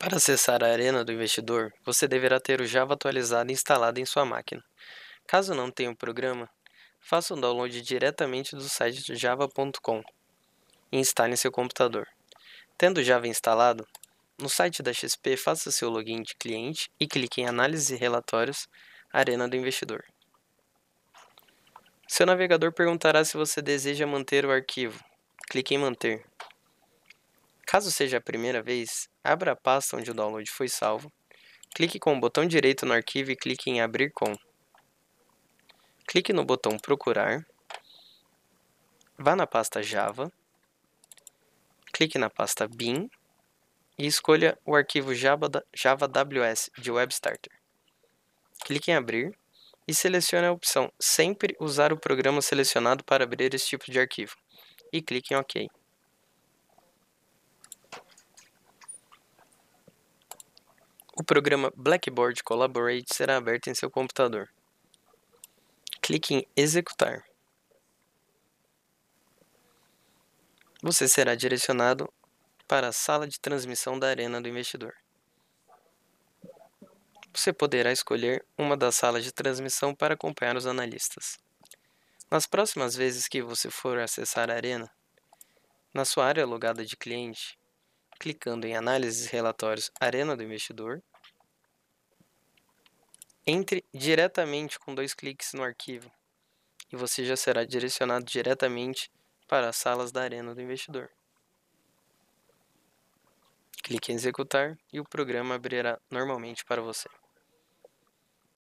Para acessar a arena do investidor, você deverá ter o Java atualizado instalado em sua máquina. Caso não tenha o programa, faça o download diretamente do site java.com e instale em seu computador. Tendo Java instalado, no site da XP faça seu login de cliente e clique em Análise e Relatórios Arena do Investidor. Seu navegador perguntará se você deseja manter o arquivo. Clique em Manter. Caso seja a primeira vez, abra a pasta onde o download foi salvo, clique com o botão direito no arquivo e clique em Abrir com. Clique no botão Procurar, vá na pasta Java, clique na pasta BIM e escolha o arquivo Java, Java WS de Web Starter. Clique em Abrir e selecione a opção Sempre usar o programa selecionado para abrir esse tipo de arquivo e clique em OK. O programa Blackboard Collaborate será aberto em seu computador. Clique em Executar. Você será direcionado para a sala de transmissão da Arena do Investidor. Você poderá escolher uma das salas de transmissão para acompanhar os analistas. Nas próximas vezes que você for acessar a Arena, na sua área logada de cliente, clicando em Análises e Relatórios Arena do Investidor, entre diretamente com dois cliques no arquivo e você já será direcionado diretamente para as salas da arena do investidor. Clique em executar e o programa abrirá normalmente para você.